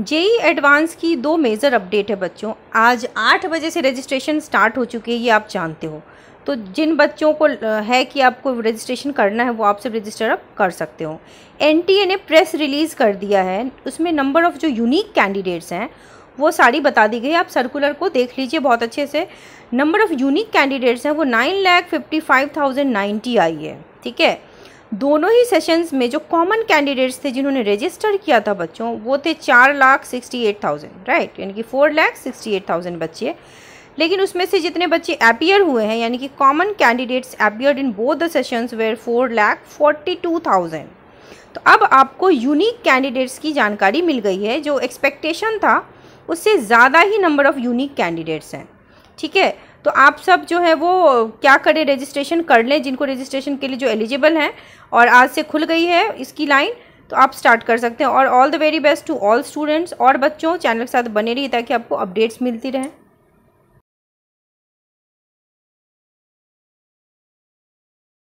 JEE advance की दो major update है बच्चों आज आठ बजे से रजिस्ट्रेशन स्टार्ट हो चुकी है ये आप जानते हो तो जिन बच्चों को है कि आपको रजिस्ट्रेशन करना है वो आप सिर्फ रजिस्टर अप कर सकते हो एन ने प्रेस रिलीज़ कर दिया है उसमें नंबर ऑफ़ जो यूनिक कैंडिडेट्स हैं वो सारी बता दी गई आप सर्कुलर को देख लीजिए बहुत अच्छे से नंबर ऑफ़ यूनिक कैंडिडेट्स हैं वो nine lakh fifty five thousand ninety आई है ठीक है दोनों ही सेशंस में जो कॉमन कैंडिडेट्स थे जिन्होंने रजिस्टर किया था बच्चों वो थे चार lakh sixty eight thousand right यानी कि four lakh sixty eight thousand बच्चे लेकिन उसमें से जितने बच्चे अपियर हुए हैं यानी कि common candidates appeared in both the sessions were four lakh forty two thousand तो अब आपको यूनिक कैंडिडेट्स की जानकारी मिल गई है जो एक्सपेक्टेशन था उससे ज़्यादा ही नंबर ऑफ़ यूनिक कैंडिडेट्स हैं ठीक है तो आप सब जो है वो क्या करें रजिस्ट्रेशन कर लें जिनको रजिस्ट्रेशन के लिए जो एलिजिबल हैं और आज से खुल गई है इसकी लाइन तो आप स्टार्ट कर सकते हैं और all the very best to all students और बच्चों चैनल के साथ बने रहिए ताकि आपको अपडेट्स मिलती रहें